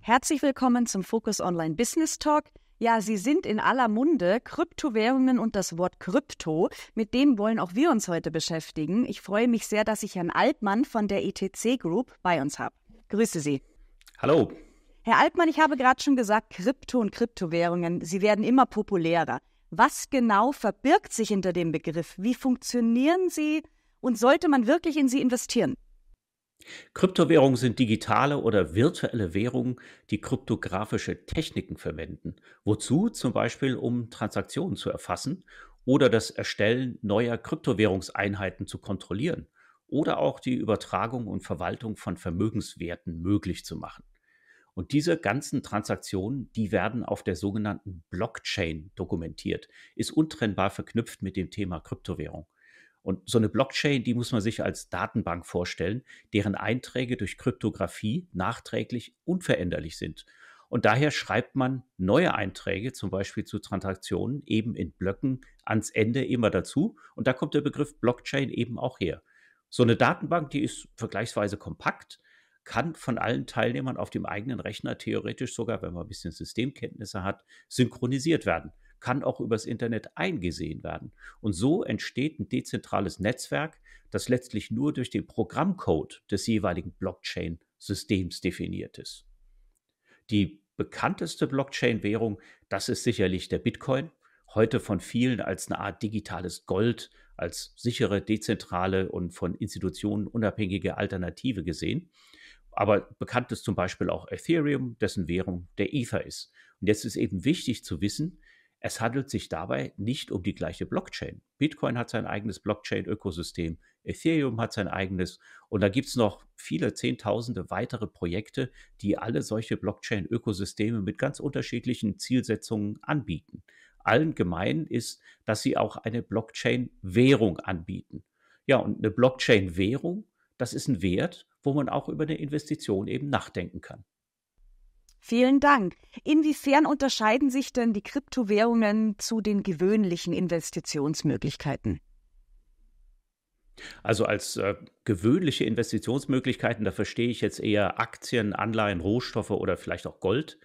Herzlich willkommen zum Focus Online Business Talk. Ja, sie sind in aller Munde, Kryptowährungen und das Wort Krypto. Mit dem wollen auch wir uns heute beschäftigen. Ich freue mich sehr, dass ich Herrn Altmann von der ETC Group bei uns habe. Grüße Sie. Hallo. Herr Altmann, ich habe gerade schon gesagt, Krypto und Kryptowährungen, sie werden immer populärer. Was genau verbirgt sich hinter dem Begriff? Wie funktionieren sie? und sollte man wirklich in sie investieren? Kryptowährungen sind digitale oder virtuelle Währungen, die kryptografische Techniken verwenden. Wozu? Zum Beispiel, um Transaktionen zu erfassen oder das Erstellen neuer Kryptowährungseinheiten zu kontrollieren oder auch die Übertragung und Verwaltung von Vermögenswerten möglich zu machen. Und diese ganzen Transaktionen, die werden auf der sogenannten Blockchain dokumentiert, ist untrennbar verknüpft mit dem Thema Kryptowährung. Und so eine Blockchain, die muss man sich als Datenbank vorstellen, deren Einträge durch Kryptographie nachträglich unveränderlich sind. Und daher schreibt man neue Einträge, zum Beispiel zu Transaktionen, eben in Blöcken ans Ende immer dazu. Und da kommt der Begriff Blockchain eben auch her. So eine Datenbank, die ist vergleichsweise kompakt, kann von allen Teilnehmern auf dem eigenen Rechner theoretisch sogar, wenn man ein bisschen Systemkenntnisse hat, synchronisiert werden kann auch übers Internet eingesehen werden. Und so entsteht ein dezentrales Netzwerk, das letztlich nur durch den Programmcode des jeweiligen Blockchain-Systems definiert ist. Die bekannteste Blockchain-Währung, das ist sicherlich der Bitcoin, heute von vielen als eine Art digitales Gold, als sichere, dezentrale und von Institutionen unabhängige Alternative gesehen. Aber bekannt ist zum Beispiel auch Ethereum, dessen Währung der Ether ist. Und jetzt ist eben wichtig zu wissen, es handelt sich dabei nicht um die gleiche Blockchain. Bitcoin hat sein eigenes Blockchain-Ökosystem, Ethereum hat sein eigenes und da gibt es noch viele Zehntausende weitere Projekte, die alle solche Blockchain-Ökosysteme mit ganz unterschiedlichen Zielsetzungen anbieten. Allen gemein ist, dass sie auch eine Blockchain-Währung anbieten. Ja, und eine Blockchain-Währung, das ist ein Wert, wo man auch über eine Investition eben nachdenken kann. Vielen Dank. Inwiefern unterscheiden sich denn die Kryptowährungen zu den gewöhnlichen Investitionsmöglichkeiten? Also als äh, gewöhnliche Investitionsmöglichkeiten, da verstehe ich jetzt eher Aktien, Anleihen, Rohstoffe oder vielleicht auch Gold.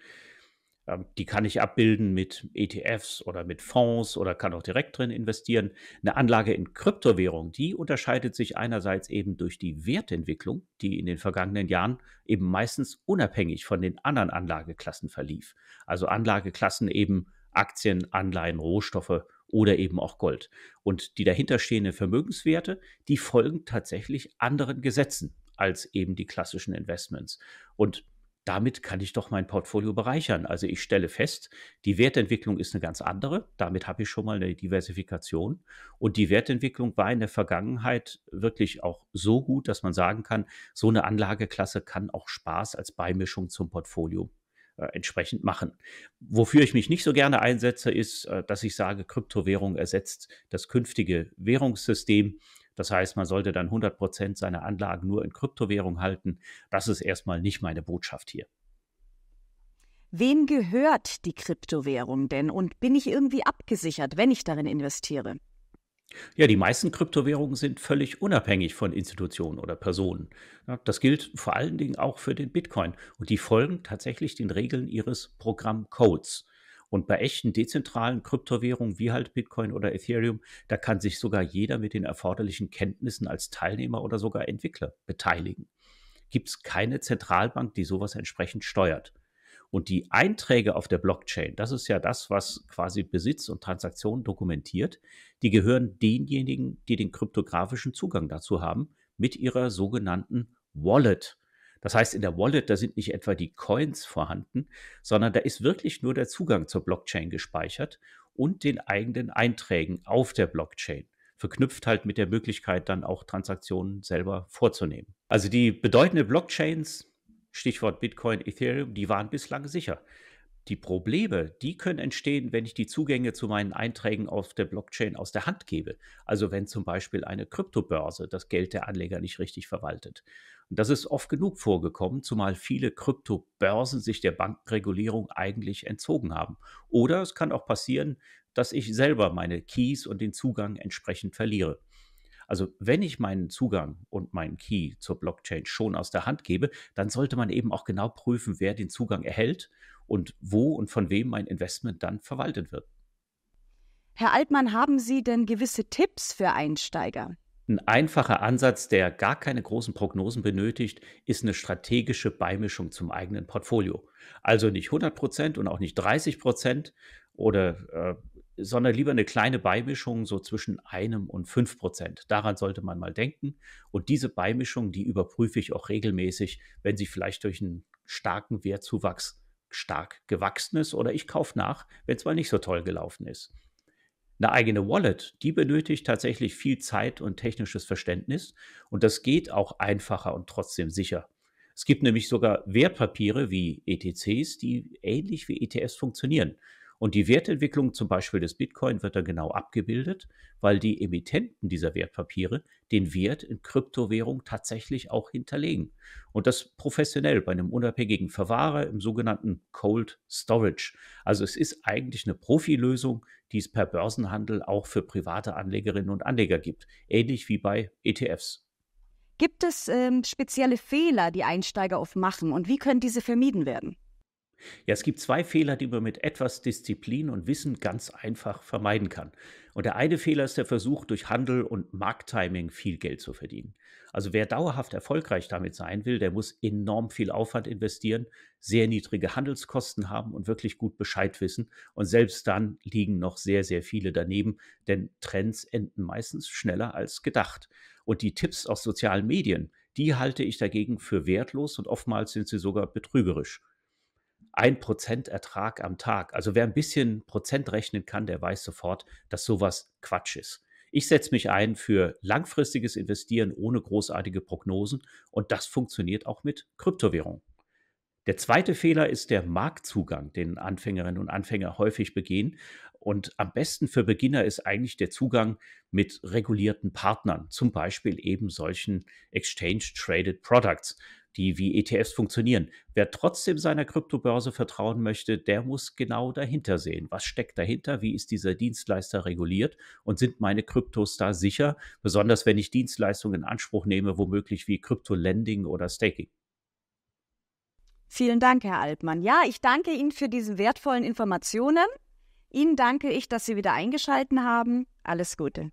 Ähm, die kann ich abbilden mit ETFs oder mit Fonds oder kann auch direkt drin investieren. Eine Anlage in Kryptowährung, die unterscheidet sich einerseits eben durch die Wertentwicklung, die in den vergangenen Jahren eben meistens unabhängig von den anderen Anlageklassen verlief. Also Anlageklassen eben Aktien, Anleihen, Rohstoffe oder eben auch Gold. Und die dahinterstehenden Vermögenswerte, die folgen tatsächlich anderen Gesetzen als eben die klassischen Investments. Und damit kann ich doch mein Portfolio bereichern. Also ich stelle fest, die Wertentwicklung ist eine ganz andere. Damit habe ich schon mal eine Diversifikation. Und die Wertentwicklung war in der Vergangenheit wirklich auch so gut, dass man sagen kann, so eine Anlageklasse kann auch Spaß als Beimischung zum Portfolio äh, entsprechend machen. Wofür ich mich nicht so gerne einsetze, ist, äh, dass ich sage, Kryptowährung ersetzt das künftige Währungssystem. Das heißt, man sollte dann 100 Prozent seiner Anlagen nur in Kryptowährung halten. Das ist erstmal nicht meine Botschaft hier. Wem gehört die Kryptowährung denn und bin ich irgendwie abgesichert, wenn ich darin investiere? Ja, die meisten Kryptowährungen sind völlig unabhängig von Institutionen oder Personen. Das gilt vor allen Dingen auch für den Bitcoin und die folgen tatsächlich den Regeln ihres Programmcodes. Und bei echten dezentralen Kryptowährungen wie halt Bitcoin oder Ethereum, da kann sich sogar jeder mit den erforderlichen Kenntnissen als Teilnehmer oder sogar Entwickler beteiligen. Gibt es keine Zentralbank, die sowas entsprechend steuert. Und die Einträge auf der Blockchain, das ist ja das, was quasi Besitz und Transaktionen dokumentiert, die gehören denjenigen, die den kryptografischen Zugang dazu haben, mit ihrer sogenannten Wallet. Das heißt, in der Wallet, da sind nicht etwa die Coins vorhanden, sondern da ist wirklich nur der Zugang zur Blockchain gespeichert und den eigenen Einträgen auf der Blockchain verknüpft halt mit der Möglichkeit, dann auch Transaktionen selber vorzunehmen. Also die bedeutenden Blockchains, Stichwort Bitcoin, Ethereum, die waren bislang sicher. Die Probleme, die können entstehen, wenn ich die Zugänge zu meinen Einträgen auf der Blockchain aus der Hand gebe. Also wenn zum Beispiel eine Kryptobörse das Geld der Anleger nicht richtig verwaltet. Und das ist oft genug vorgekommen, zumal viele Kryptobörsen sich der Bankregulierung eigentlich entzogen haben. Oder es kann auch passieren, dass ich selber meine Keys und den Zugang entsprechend verliere. Also wenn ich meinen Zugang und meinen Key zur Blockchain schon aus der Hand gebe, dann sollte man eben auch genau prüfen, wer den Zugang erhält und wo und von wem mein Investment dann verwaltet wird. Herr Altmann, haben Sie denn gewisse Tipps für Einsteiger? Ein einfacher Ansatz, der gar keine großen Prognosen benötigt, ist eine strategische Beimischung zum eigenen Portfolio. Also nicht 100 und auch nicht 30 oder, äh sondern lieber eine kleine Beimischung so zwischen einem und 5 Daran sollte man mal denken. Und diese Beimischung, die überprüfe ich auch regelmäßig, wenn sie vielleicht durch einen starken Wertzuwachs stark gewachsen ist, oder ich kaufe nach, wenn es mal nicht so toll gelaufen ist. Eine eigene Wallet, die benötigt tatsächlich viel Zeit und technisches Verständnis und das geht auch einfacher und trotzdem sicher. Es gibt nämlich sogar Wertpapiere wie ETCs, die ähnlich wie ETS funktionieren. Und die Wertentwicklung zum Beispiel des Bitcoin wird dann genau abgebildet, weil die Emittenten dieser Wertpapiere den Wert in Kryptowährung tatsächlich auch hinterlegen. Und das professionell bei einem unabhängigen Verwahrer im sogenannten Cold Storage. Also es ist eigentlich eine Profilösung, die es per Börsenhandel auch für private Anlegerinnen und Anleger gibt, ähnlich wie bei ETFs. Gibt es ähm, spezielle Fehler, die Einsteiger oft machen und wie können diese vermieden werden? Ja, es gibt zwei Fehler, die man mit etwas Disziplin und Wissen ganz einfach vermeiden kann. Und der eine Fehler ist der Versuch, durch Handel und Markttiming viel Geld zu verdienen. Also wer dauerhaft erfolgreich damit sein will, der muss enorm viel Aufwand investieren, sehr niedrige Handelskosten haben und wirklich gut Bescheid wissen. Und selbst dann liegen noch sehr, sehr viele daneben, denn Trends enden meistens schneller als gedacht. Und die Tipps aus sozialen Medien, die halte ich dagegen für wertlos und oftmals sind sie sogar betrügerisch. 1% Ertrag am Tag. Also wer ein bisschen Prozent rechnen kann, der weiß sofort, dass sowas Quatsch ist. Ich setze mich ein für langfristiges Investieren ohne großartige Prognosen und das funktioniert auch mit Kryptowährungen. Der zweite Fehler ist der Marktzugang, den Anfängerinnen und Anfänger häufig begehen. Und am besten für Beginner ist eigentlich der Zugang mit regulierten Partnern, zum Beispiel eben solchen Exchange-Traded Products die wie ETFs funktionieren. Wer trotzdem seiner Kryptobörse vertrauen möchte, der muss genau dahinter sehen. Was steckt dahinter? Wie ist dieser Dienstleister reguliert? Und sind meine Kryptos da sicher? Besonders wenn ich Dienstleistungen in Anspruch nehme, womöglich wie Krypto-Lending oder Staking. Vielen Dank, Herr Altmann. Ja, ich danke Ihnen für diese wertvollen Informationen. Ihnen danke ich, dass Sie wieder eingeschaltet haben. Alles Gute.